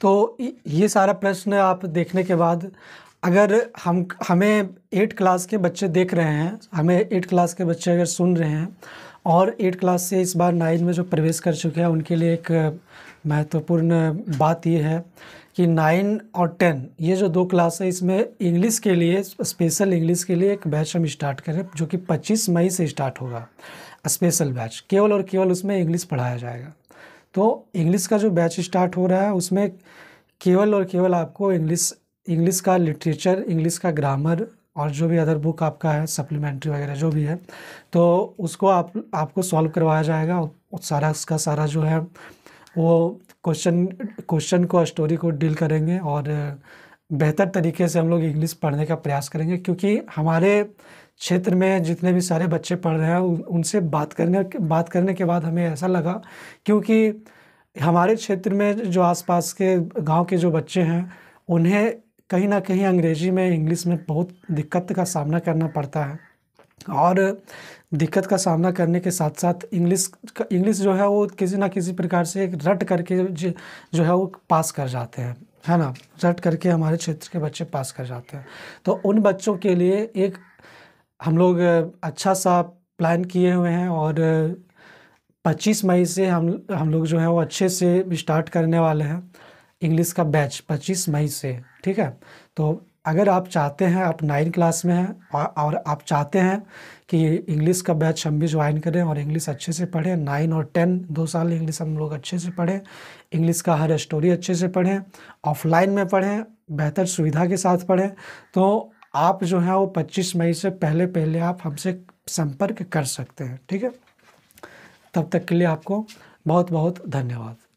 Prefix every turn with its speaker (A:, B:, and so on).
A: तो ये सारा प्रश्न आप देखने के बाद अगर हम हमें एट क्लास के बच्चे देख रहे हैं हमें एट क्लास के बच्चे अगर सुन रहे हैं और एट क्लास से इस बार नाइन में जो प्रवेश कर चुके हैं उनके लिए एक महत्वपूर्ण बात यह है कि नाइन और टेन ये जो दो क्लास है इसमें इंग्लिश के लिए स्पेशल इंग्लिश के लिए एक बैच हम स्टार्ट करें जो कि 25 मई से स्टार्ट होगा स्पेशल बैच केवल और केवल उसमें इंग्लिश पढ़ाया जाएगा तो इंग्लिश का जो बैच स्टार्ट हो रहा है उसमें केवल और केवल आपको इंग्लिश इंग्लिश का लिटरेचर इंग्लिश का ग्रामर और जो भी अदर बुक आपका है सप्लीमेंट्री वगैरह जो भी है तो उसको आप आपको सॉल्व करवाया जाएगा सारा उसका सारा जो है वो क्वेश्चन क्वेश्चन को स्टोरी को डील करेंगे और बेहतर तरीके से हम लोग इंग्लिश पढ़ने का प्रयास करेंगे क्योंकि हमारे क्षेत्र में जितने भी सारे बच्चे पढ़ रहे हैं उनसे बात करने बात करने के बाद हमें ऐसा लगा क्योंकि हमारे क्षेत्र में जो आसपास के गांव के जो बच्चे हैं उन्हें कहीं ना कहीं अंग्रेज़ी में इंग्लिश में बहुत दिक्कत का सामना करना पड़ता है और दिक्कत का सामना करने के साथ साथ इंग्लिश इंग्लिश जो है वो किसी ना किसी प्रकार से एक रट करके जो है वो पास कर जाते हैं है ना रट करके हमारे क्षेत्र के बच्चे पास कर जाते हैं तो उन बच्चों के लिए एक हम लोग अच्छा सा प्लान किए हुए हैं और 25 मई से हम हम लोग जो है वो अच्छे से स्टार्ट करने वाले हैं इंग्लिश का बैच 25 मई से ठीक है तो अगर आप चाहते हैं आप नाइन क्लास में हैं और आप चाहते हैं कि इंग्लिश का बैच हम भी ज्वाइन करें और इंग्लिश अच्छे से पढ़ें नाइन और टेन दो साल इंग्लिश हम लोग अच्छे से पढ़ें इंग्लिश का हर स्टोरी अच्छे से पढ़ें ऑफलाइन में पढ़ें बेहतर सुविधा के साथ पढ़ें तो आप जो है वो 25 मई से पहले पहले आप हमसे संपर्क कर सकते हैं ठीक है तब तक के लिए आपको बहुत बहुत धन्यवाद